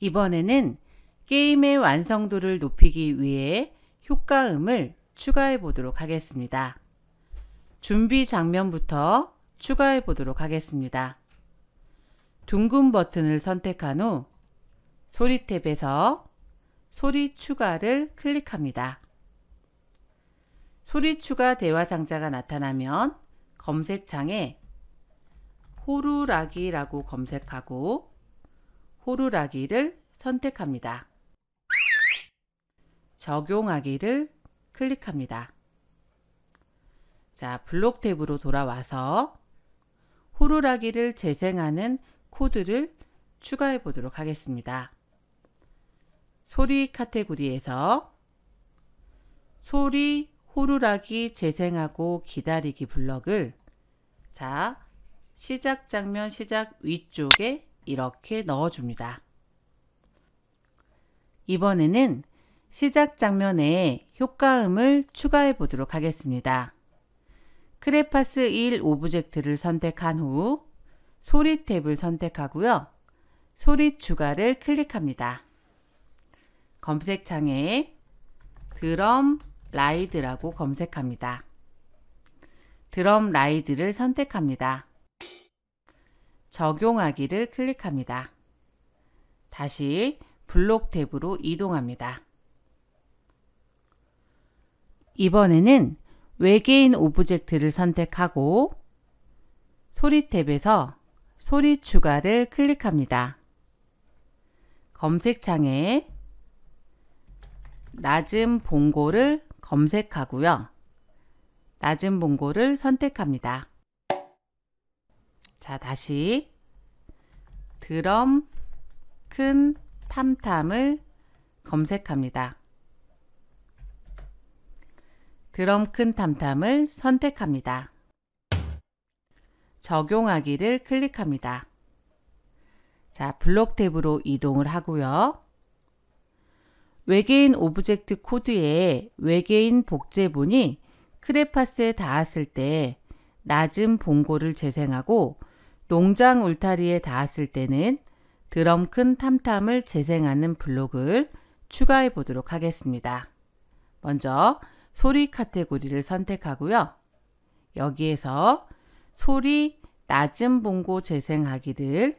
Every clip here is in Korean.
이번에는 게임의 완성도를 높이기 위해 효과음을 추가해 보도록 하겠습니다. 준비 장면부터 추가해 보도록 하겠습니다. 둥근 버튼을 선택한 후 소리 탭에서 소리 추가를 클릭합니다. 소리 추가 대화 상자가 나타나면 검색창에 호루라기라고 검색하고 호루라기를 선택합니다. 적용하기를 클릭합니다. 자, 블록 탭으로 돌아와서 호루라기를 재생하는 코드를 추가해 보도록 하겠습니다. 소리 카테고리에서 소리 호루라기 재생하고 기다리기 블럭을 자 시작 장면 시작 위쪽에 이렇게 넣어줍니다. 이번에는 시작 장면에 효과음을 추가해 보도록 하겠습니다. 크레파스 1 오브젝트를 선택한 후 소리 탭을 선택하고요. 소리 추가를 클릭합니다. 검색창에 드럼 라이드라고 검색합니다. 드럼 라이드를 선택합니다. 적용하기를 클릭합니다. 다시 블록 탭으로 이동합니다. 이번에는 외계인 오브젝트를 선택하고 소리 탭에서 소리 추가를 클릭합니다. 검색창에 낮은 봉고를 검색하고요. 낮은 봉고를 선택합니다. 자, 다시 드럼 큰 탐탐을 검색합니다. 드럼 큰 탐탐을 선택합니다. 적용하기를 클릭합니다. 자, 블록 탭으로 이동을 하고요. 외계인 오브젝트 코드에 외계인 복제본이 크레파스에 닿았을 때 낮은 봉고를 재생하고 농장 울타리에 닿았을 때는 드럼 큰 탐탐을 재생하는 블록을 추가해 보도록 하겠습니다. 먼저 소리 카테고리를 선택하고요. 여기에서 소리 낮은 봉고 재생하기를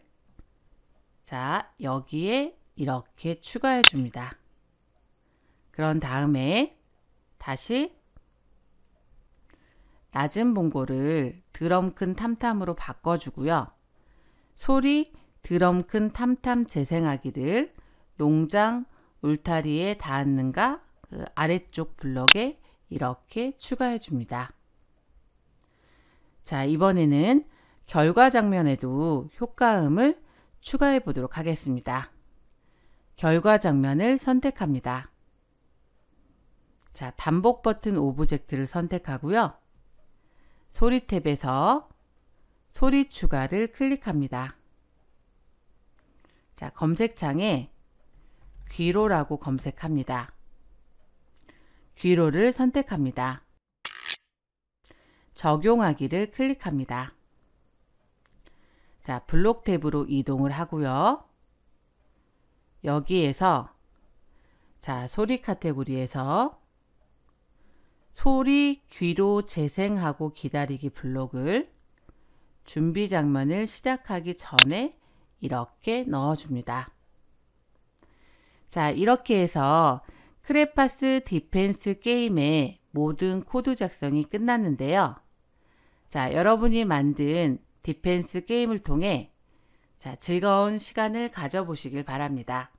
자 여기에 이렇게 추가해 줍니다. 그런 다음에 다시 낮은 봉고를 드럼 큰 탐탐으로 바꿔주고요. 소리 드럼 큰 탐탐 재생하기를 농장 울타리에 닿았는가 그 아래쪽 블럭에 이렇게 추가해 줍니다. 자, 이번에는 결과 장면에도 효과음을 추가해 보도록 하겠습니다. 결과 장면을 선택합니다. 자, 반복 버튼 오브젝트를 선택하고요. 소리 탭에서 소리 추가를 클릭합니다. 자, 검색창에 귀로라고 검색합니다. 귀로를 선택합니다. 적용하기를 클릭합니다. 자, 블록 탭으로 이동을 하고요. 여기에서 자, 소리 카테고리에서 소리 귀로 재생하고 기다리기 블록을 준비 장면을 시작하기 전에 이렇게 넣어줍니다. 자, 이렇게 해서 크레파스 디펜스 게임의 모든 코드 작성이 끝났는데요. 자, 여러분이 만든 디펜스 게임을 통해 자, 즐거운 시간을 가져보시길 바랍니다.